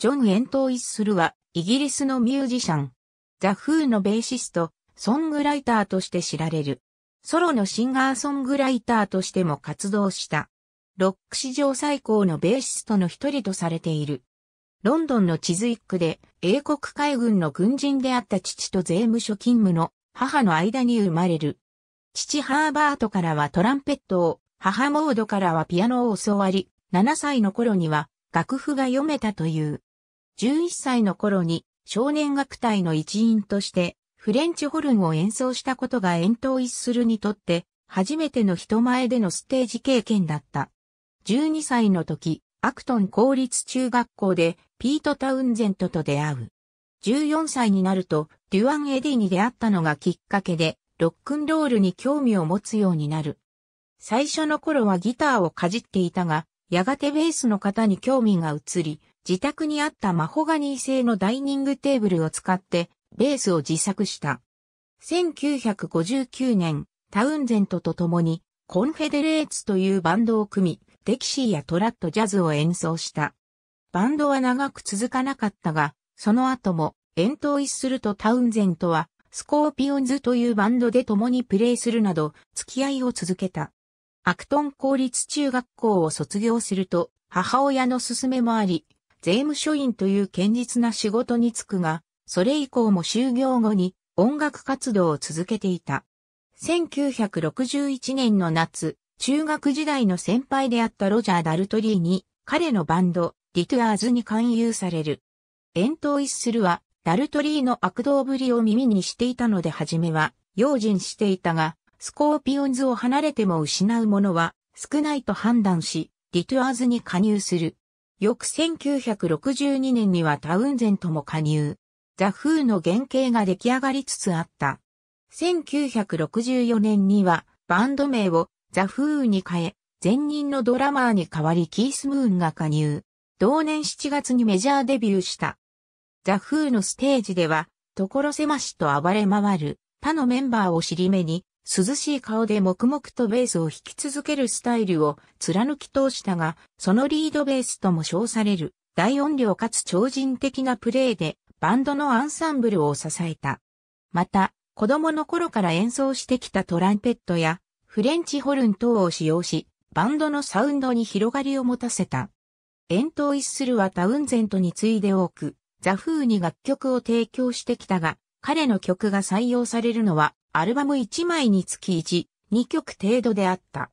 ジョン・エントイッスルは、イギリスのミュージシャン。ザ・フーのベーシスト、ソングライターとして知られる。ソロのシンガーソングライターとしても活動した。ロック史上最高のベーシストの一人とされている。ロンドンのチズイックで英国海軍の軍人であった父と税務署勤務の母の間に生まれる。父ハーバートからはトランペットを、母モードからはピアノを教わり、7歳の頃には楽譜が読めたという。11歳の頃に少年楽隊の一員としてフレンチホルンを演奏したことが遠投一するにとって初めての人前でのステージ経験だった。12歳の時、アクトン公立中学校でピート・タウンゼントと出会う。14歳になるとデュアン・エディに出会ったのがきっかけでロックンロールに興味を持つようになる。最初の頃はギターをかじっていたが、やがてベースの方に興味が移り、自宅にあったマホガニー製のダイニングテーブルを使ってベースを自作した。1959年、タウンゼントと共にコンフェデレーツというバンドを組み、デキシーやトラットジャズを演奏した。バンドは長く続かなかったが、その後も、遠投一するとタウンゼントは、スコーピオンズというバンドで共にプレイするなど、付き合いを続けた。アクトン公立中学校を卒業すると、母親の勧めもあり、税務署員という堅実な仕事に就くが、それ以降も就業後に音楽活動を続けていた。1961年の夏、中学時代の先輩であったロジャー・ダルトリーに、彼のバンド、リトゥアーズに勧誘される。遠投一するは、ダルトリーの悪道ぶりを耳にしていたので初めは、用心していたが、スコーピオンズを離れても失うものは少ないと判断し、リトゥアーズに加入する。翌1962年にはタウンゼントも加入。ザ・フーの原型が出来上がりつつあった。1964年にはバンド名をザ・フーに変え、前任のドラマーに代わりキース・ムーンが加入。同年7月にメジャーデビューした。ザ・フーのステージでは、所狭しと暴れ回る他のメンバーを尻目に、涼しい顔で黙々とベースを弾き続けるスタイルを貫き通したが、そのリードベースとも称される大音量かつ超人的なプレーでバンドのアンサンブルを支えた。また、子供の頃から演奏してきたトランペットやフレンチホルン等を使用し、バンドのサウンドに広がりを持たせた。遠投一するはタウンゼントに次いで多く、ザ・フーに楽曲を提供してきたが、彼の曲が採用されるのはアルバム1枚につき1、2曲程度であった。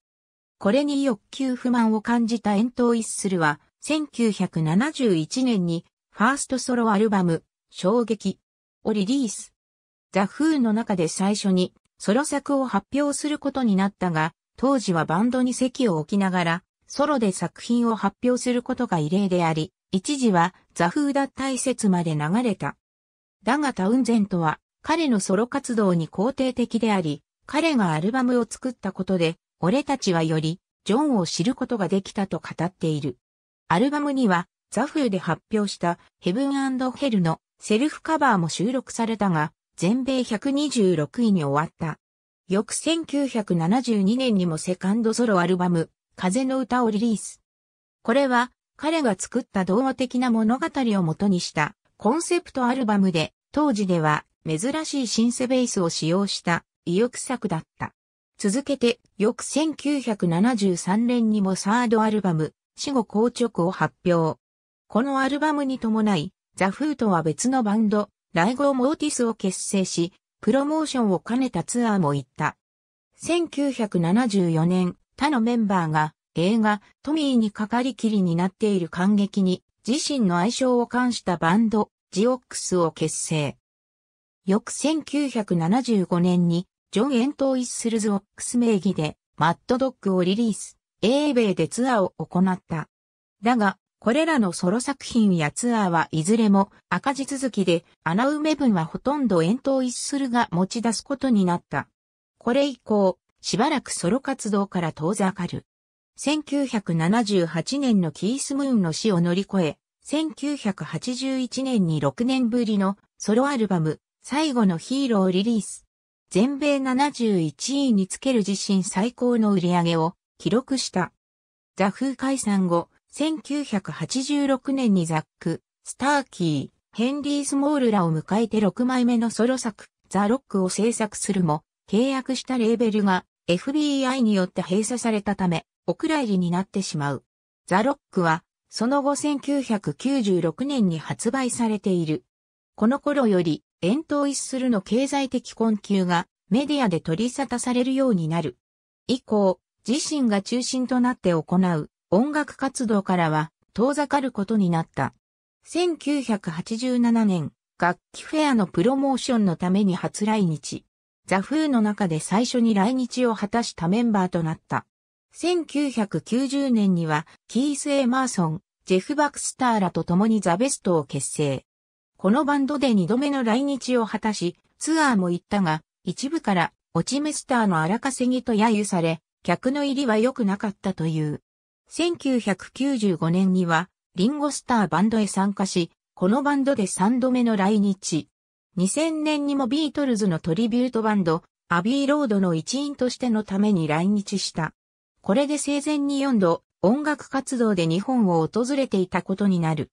これに欲求不満を感じた遠藤一するは、1971年に、ファーストソロアルバム、衝撃をリリース。ザ・フーの中で最初に、ソロ作を発表することになったが、当時はバンドに席を置きながら、ソロで作品を発表することが異例であり、一時はザ・フー脱退説まで流れた。だがタウンゼントは彼のソロ活動に肯定的であり、彼がアルバムを作ったことで、俺たちはより、ジョンを知ることができたと語っている。アルバムには、ザフーで発表したヘブンヘルのセルフカバーも収録されたが、全米126位に終わった。翌1972年にもセカンドソロアルバム、風の歌をリリース。これは、彼が作った童話的な物語を元にしたコンセプトアルバムで、当時では珍しいシンセベースを使用した意欲作だった。続けて、翌1973年にもサードアルバム、死後硬直を発表。このアルバムに伴い、ザ・フーとは別のバンド、ライゴー・モーティスを結成し、プロモーションを兼ねたツアーも行った。1974年、他のメンバーが映画トミーにかかりきりになっている感激に自身の愛称を冠したバンドジオックスを結成。翌1975年に、ジョン・エントイスルズ・オックス名義で、マッドドッグをリリース、英米でツアーを行った。だが、これらのソロ作品やツアーはいずれも赤字続きで、穴埋め分はほとんど遠投一するが持ち出すことになった。これ以降、しばらくソロ活動から遠ざかる。1978年のキース・ムーンの死を乗り越え、1981年に6年ぶりのソロアルバム、最後のヒーローリリース。全米71位につける自身最高の売り上げを記録した。ザ・フー解散後、1986年にザック、スターキー、ヘンリー・スモールらを迎えて6枚目のソロ作、ザ・ロックを制作するも、契約したレーベルが FBI によって閉鎖されたため、お蔵入りになってしまう。ザ・ロックは、その後1996年に発売されている。この頃より、遠筒一するの経済的困窮がメディアで取り沙汰されるようになる。以降、自身が中心となって行う音楽活動からは遠ざかることになった。1987年、楽器フェアのプロモーションのために初来日。ザ・フーの中で最初に来日を果たしたメンバーとなった。1990年には、キース・エマーソン、ジェフ・バクスターらと共にザ・ベストを結成。このバンドで2度目の来日を果たし、ツアーも行ったが、一部からオチメスターの荒稼ぎと揶揄され、客の入りは良くなかったという。1995年には、リンゴスターバンドへ参加し、このバンドで3度目の来日。2000年にもビートルズのトリビュートバンド、アビーロードの一員としてのために来日した。これで生前に4度、音楽活動で日本を訪れていたことになる。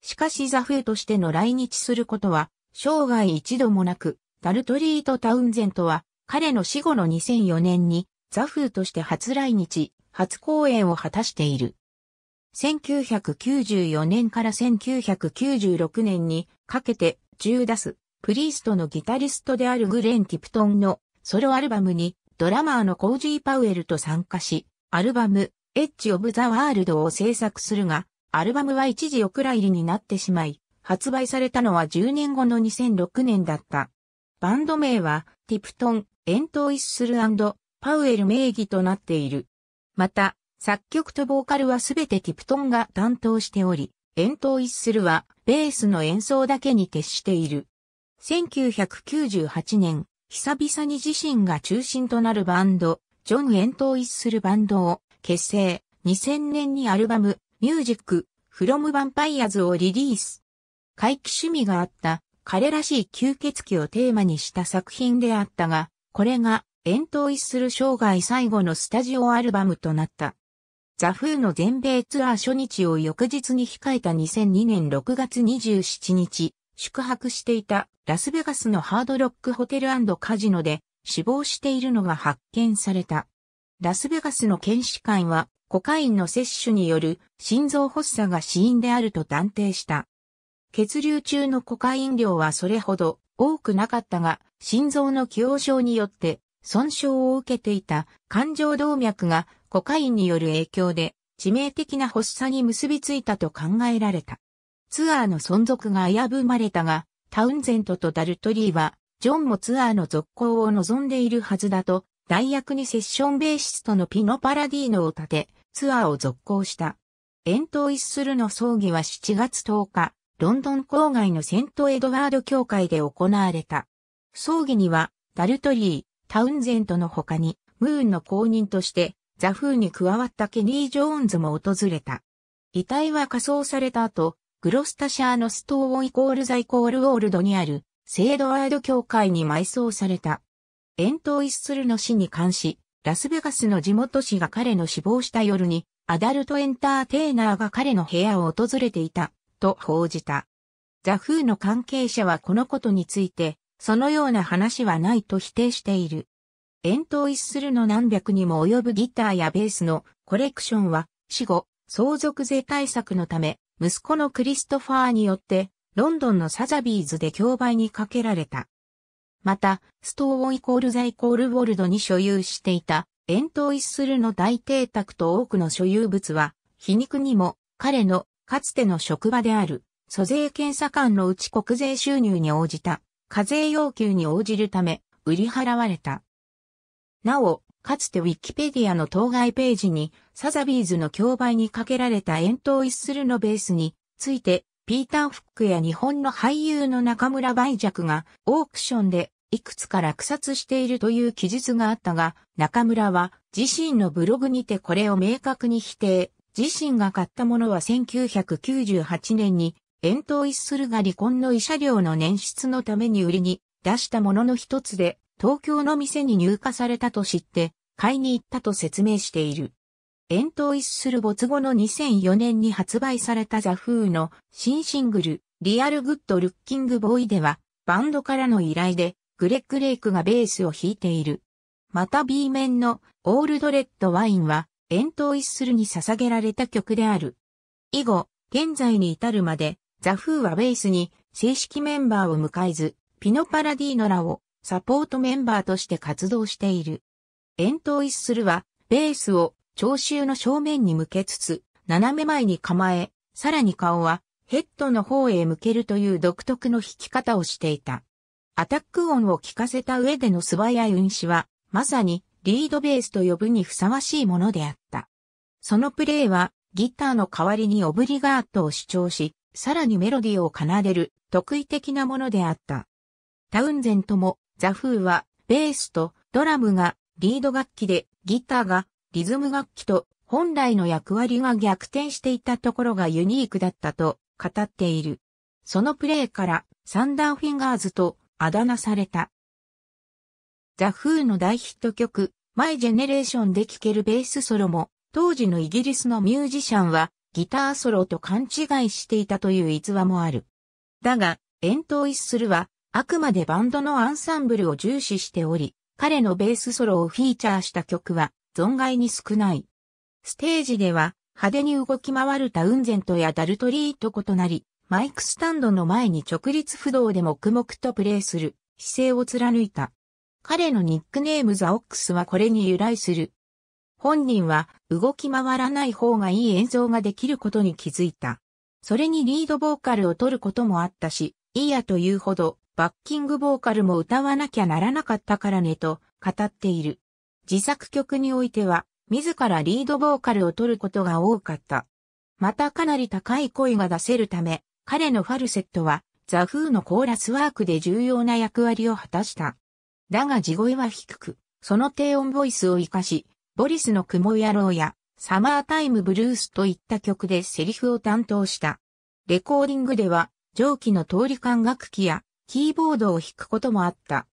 しかしザ・フーとしての来日することは、生涯一度もなく、ダルトリート・タウンゼントは、彼の死後の2004年に、ザ・フーとして初来日、初公演を果たしている。1994年から1996年にかけて、ジューダス、プリーストのギタリストであるグレン・ティプトンのソロアルバムに、ドラマーのコージー・パウエルと参加し、アルバム、エッジ・オブ・ザ・ワールドを制作するが、アルバムは一時お蔵入りになってしまい、発売されたのは10年後の2006年だった。バンド名は、ティプトン、エントイッスルパウエル名義となっている。また、作曲とボーカルはすべてティプトンが担当しており、エントイッスルは、ベースの演奏だけに徹している。1998年、久々に自身が中心となるバンド、ジョン・エントイッスルバンドを結成、2000年にアルバム、ミュージック、フロムヴァンパイアズをリリース。回帰趣味があった彼らしい吸血鬼をテーマにした作品であったが、これが遠投一する生涯最後のスタジオアルバムとなった。ザ・フーの全米ツアー初日を翌日に控えた2002年6月27日、宿泊していたラスベガスのハードロックホテルカジノで死亡しているのが発見された。ラスベガスの検視官はコカインの摂取による心臓発作が死因であると断定した。血流中のコカイン量はそれほど多くなかったが、心臓の既症によって損傷を受けていた感情動脈がコカインによる影響で致命的な発作に結びついたと考えられた。ツアーの存続が危ぶまれたが、タウンゼントとダルトリーは、ジョンもツアーの続行を望んでいるはずだと、代役にセッションベーシストのピノパラディーノを立て、ツアーを続行した。エント・イッスルの葬儀は7月10日、ロンドン郊外のセント・エドワード教会で行われた。葬儀には、ダルトリー、タウンゼントの他に、ムーンの公認として、ザフーに加わったケニー・ジョーンズも訪れた。遺体は火葬された後、グロスタシャーのストーンイコールザイコールオールドにある、セイドワード教会に埋葬された。エント・イッスルの死に関し、ラスベガスの地元紙が彼の死亡した夜に、アダルトエンターテイナーが彼の部屋を訪れていた、と報じた。ザ・フーの関係者はこのことについて、そのような話はないと否定している。遠筒一するの何百にも及ぶギターやベースのコレクションは、死後、相続税対策のため、息子のクリストファーによって、ロンドンのサザビーズで競売にかけられた。また、ストーウォイコールザイコールウォルドに所有していた、エントイッスルの大邸宅と多くの所有物は、皮肉にも、彼の、かつての職場である、租税検査官のうち国税収入に応じた、課税要求に応じるため、売り払われた。なお、かつてウィキペディアの当該ページに、サザビーズの競売にかけられたエントイッスルのベースについて、ピーター・フックや日本の俳優の中村梅若がオークションでいくつか落札しているという記述があったが、中村は自身のブログにてこれを明確に否定。自身が買ったものは1998年に、遠投一するが離婚の慰謝料の捻出のために売りに出したものの一つで、東京の店に入荷されたと知って、買いに行ったと説明している。遠投一する没後の2004年に発売されたザ・フーの新シングル、リアル・グッド・ルッキング・ボーイでは、バンドからの依頼で、グレッグ・レイクがベースを弾いている。また B 面のオールド・レッド・ワインは、遠投一するに捧げられた曲である。以後、現在に至るまで、ザ・フーはベースに正式メンバーを迎えず、ピノ・パラディーノらをサポートメンバーとして活動している。遠投一するは、ベースを聴衆の正面に向けつつ、斜め前に構え、さらに顔はヘッドの方へ向けるという独特の弾き方をしていた。アタック音を聞かせた上での素早い運指は、まさにリードベースと呼ぶにふさわしいものであった。そのプレーは、ギターの代わりにオブリガートを主張し、さらにメロディーを奏でる特異的なものであった。タウンゼントも、ザ・フーは、ベースとドラムがリード楽器で、ギターがリズム楽器と本来の役割が逆転していたところがユニークだったと語っている。そのプレイからサンダーフィンガーズとあだ名された。ザ・フーの大ヒット曲、マイ・ジェネレーションで聴けるベースソロも、当時のイギリスのミュージシャンはギターソロと勘違いしていたという逸話もある。だが、遠投一するは、あくまでバンドのアンサンブルを重視しており、彼のベースソロをフィーチャーした曲は、存外に少ない。ステージでは派手に動き回るタウンゼントやダルトリーと異なり、マイクスタンドの前に直立不動で黙々とプレーする姿勢を貫いた。彼のニックネームザ・オックスはこれに由来する。本人は動き回らない方がいい演奏ができることに気づいた。それにリードボーカルを取ることもあったし、いいやというほどバッキングボーカルも歌わなきゃならなかったからねと語っている。自作曲においては、自らリードボーカルを取ることが多かった。またかなり高い声が出せるため、彼のファルセットは、ザ・フーのコーラスワークで重要な役割を果たした。だが地声は低く、その低音ボイスを活かし、ボリスの雲野郎や、サマータイムブルースといった曲でセリフを担当した。レコーディングでは、上記の通り管楽器や、キーボードを弾くこともあった。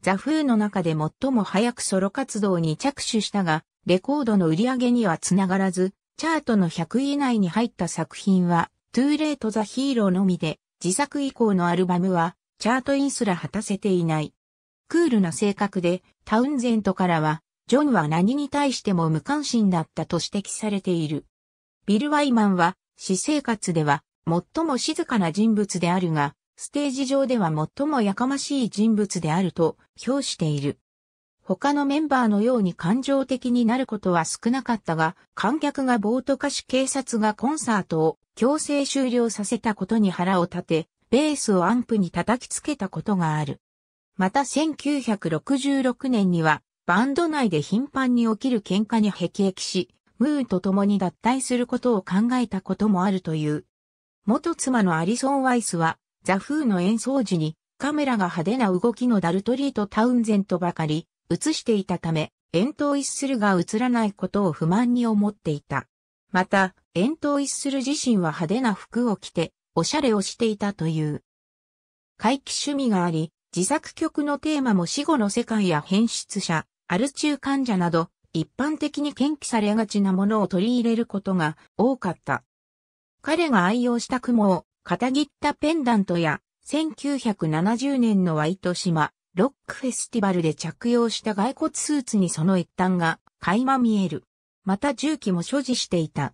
ザ・フーの中で最も早くソロ活動に着手したが、レコードの売り上げにはつながらず、チャートの100位以内に入った作品は、トゥーレート・ザ・ヒーローのみで、自作以降のアルバムは、チャートインすら果たせていない。クールな性格で、タウンゼントからは、ジョンは何に対しても無関心だったと指摘されている。ビル・ワイマンは、私生活では、最も静かな人物であるが、ステージ上では最もやかましい人物であると評している。他のメンバーのように感情的になることは少なかったが、観客が暴徒化し警察がコンサートを強制終了させたことに腹を立て、ベースをアンプに叩きつけたことがある。また1966年には、バンド内で頻繁に起きる喧嘩に辟易し、ムーと共に脱退することを考えたこともあるという。元妻のアリソン・ワイスは、ザ・フーの演奏時にカメラが派手な動きのダルトリーとタウンゼントばかり映していたため、遠投一するが映らないことを不満に思っていた。また、遠投一する自身は派手な服を着て、おしゃれをしていたという。回帰趣味があり、自作曲のテーマも死後の世界や変質者、アル中患者など、一般的に検究されがちなものを取り入れることが多かった。彼が愛用した雲を片切ったペンダントや、1970年のワイト島、ロックフェスティバルで着用した骸骨スーツにその一端が垣間見える。また銃器も所持していた。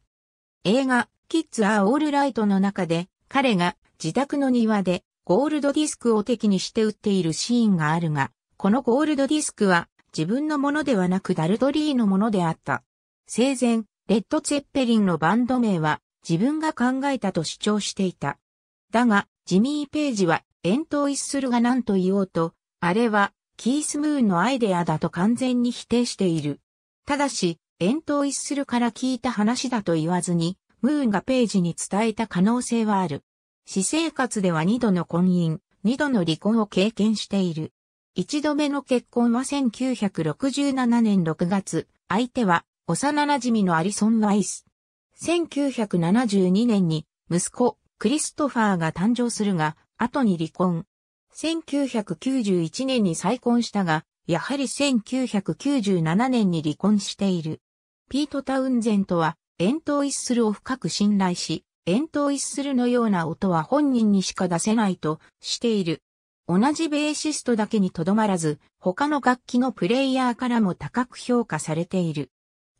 映画、キッズ・アオール・ライトの中で、彼が自宅の庭でゴールドディスクを敵にして撃っているシーンがあるが、このゴールドディスクは自分のものではなくダルトリーのものであった。生前、レッド・ツェッペリンのバンド名は自分が考えたと主張していた。だが、ジミー・ペイジは、遠投一するが何と言おうと、あれは、キース・ムーンのアイデアだと完全に否定している。ただし、遠投一するから聞いた話だと言わずに、ムーンがペイジに伝えた可能性はある。私生活では二度の婚姻、二度の離婚を経験している。一度目の結婚は1967年6月、相手は幼馴染のアリソン・ワイス。1972年に息子クリストファーが誕生するが、後に離婚。1991年に再婚したが、やはり1997年に離婚している。ピート・タウンゼントは、エントイッスルを深く信頼し、エントイッスルのような音は本人にしか出せないとしている。同じベーシストだけにとどまらず、他の楽器のプレイヤーからも高く評価されている。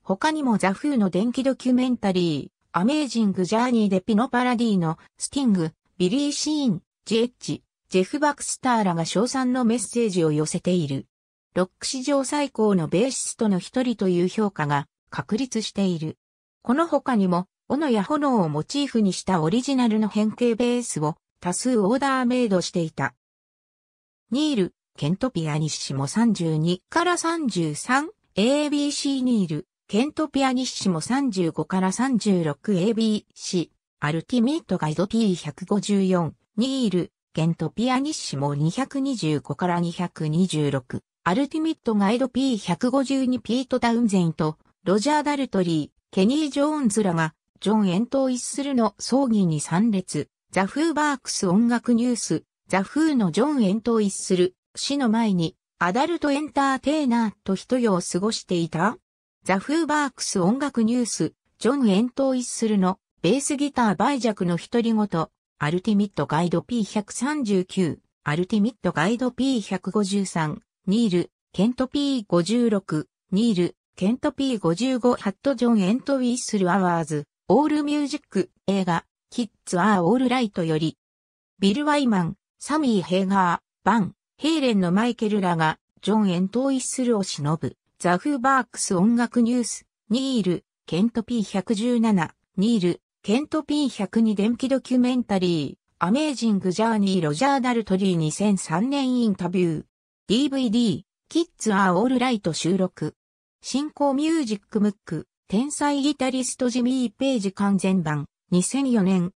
他にもザ・フーの電気ドキュメンタリー、アメージング・ジャーニーでピノ・パラディの、スティング、ビリー・シーン、ジェッジ、ジェフ・バクスターらが賞賛のメッセージを寄せている。ロック史上最高のベーシストの一人という評価が確立している。この他にも、斧や炎をモチーフにしたオリジナルの変形ベースを多数オーダーメイドしていた。ニール、ケントピアニッシモ32から 33ABC ニール、ケントピアニッシモ35から 36ABC、アルティミートガイド P154、ニール、ケントピアニッシモ225から226、アルティミットガイド P152 ピートダウンゼンと、ロジャー・ダルトリー、ケニー・ジョーンズらが、ジョン・エント・イッスルの葬儀に参列、ザ・フー・バークス音楽ニュース、ザ・フーのジョン・エント・イッスル、死の前に、アダルト・エンターテイナーと一夜を過ごしていたザ・フーバークス音楽ニュース、ジョン・エントイッスルのベースギター売弱の独り言、アルティミットガイド P139、アルティミットガイド P153、ニール、ケント P56、ニール、ケント P55 ハットジョン・エントイッスル・アワーズ、オール・ミュージック、映画、キッズ・アー・オール・ライトより、ビル・ワイマン、サミー・ヘーガー、バン、ヘーレンのマイケルらが、ジョン・エントイッスルを忍ぶ。ザ・フーバークス音楽ニュース、ニール、ケント P117、ニール、ケント P102 電気ドキュメンタリー、アメージング・ジャーニー・ロジャー・ダルトリー2003年インタビュー、DVD、キッズ・アー・オール・ライト収録、進行ミュージック・ムック、天才ギタリストジミー・ページ完全版、2004年、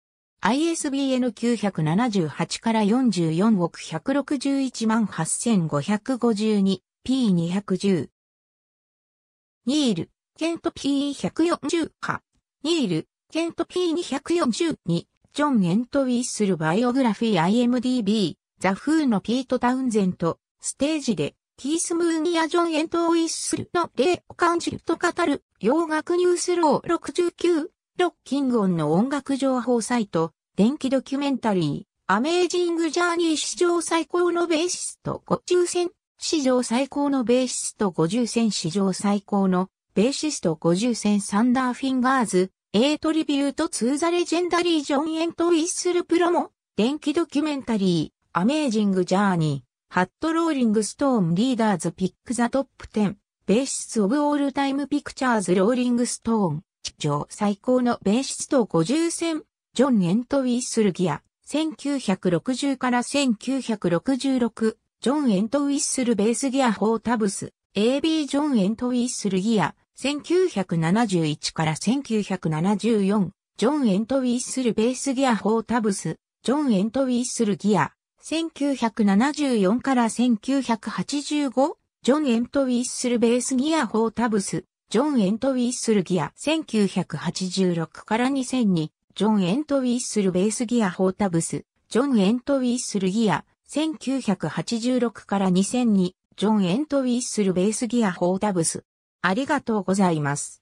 ISBN 978から44億161万8552、P210、ニール、ケント PE140 波。ニール、ケント P242。ジョン・エントウィッスルバイオグラフィー IMDB。ザ・フーのピート・タウンゼント。ステージで、キース・ムーンやジョン・エントウィッスルの例を感じると語る、洋楽ニュースロー69。ロッキングオンの音楽情報サイト、電気ドキュメンタリー、アメージングジャーニー史上最高のベーシスト5抽選史上最高のベーシスト50選史上最高のベーシスト50選サンダーフィンガーズ A トリビュートツーザレジェンダリージョン・エント・ウィッスル・プロモ電気ドキュメンタリーアメージング・ジャーニーハット・ローリング・ストーン・リーダーズ・ピック・ザ・トップ10ベーシスト・オブ・オール・タイム・ピクチャーズ・ローリング・ストーン史上最高のベーシスト50選ジョン・エント・ウィッスル・ギア1960から1966ジョン・エントウィッスルベースギアー・タブス、AB ジョン・エントウィッスルギア、1971から1974、ジョン・エントウィッスルベースギアー・タブス、ジョン・エントウィッスルギア、1974から1985、ジョン・エントウィッスルベースギアー・タブス、ジョン・エントウィッスルギア、1986から2002、ジョン・エントウィッスルベースギアー・タブス、ジョン・エントウィッスルギア、1986から2002、ジョン・エントウィッスルベースギア4タブス。ありがとうございます。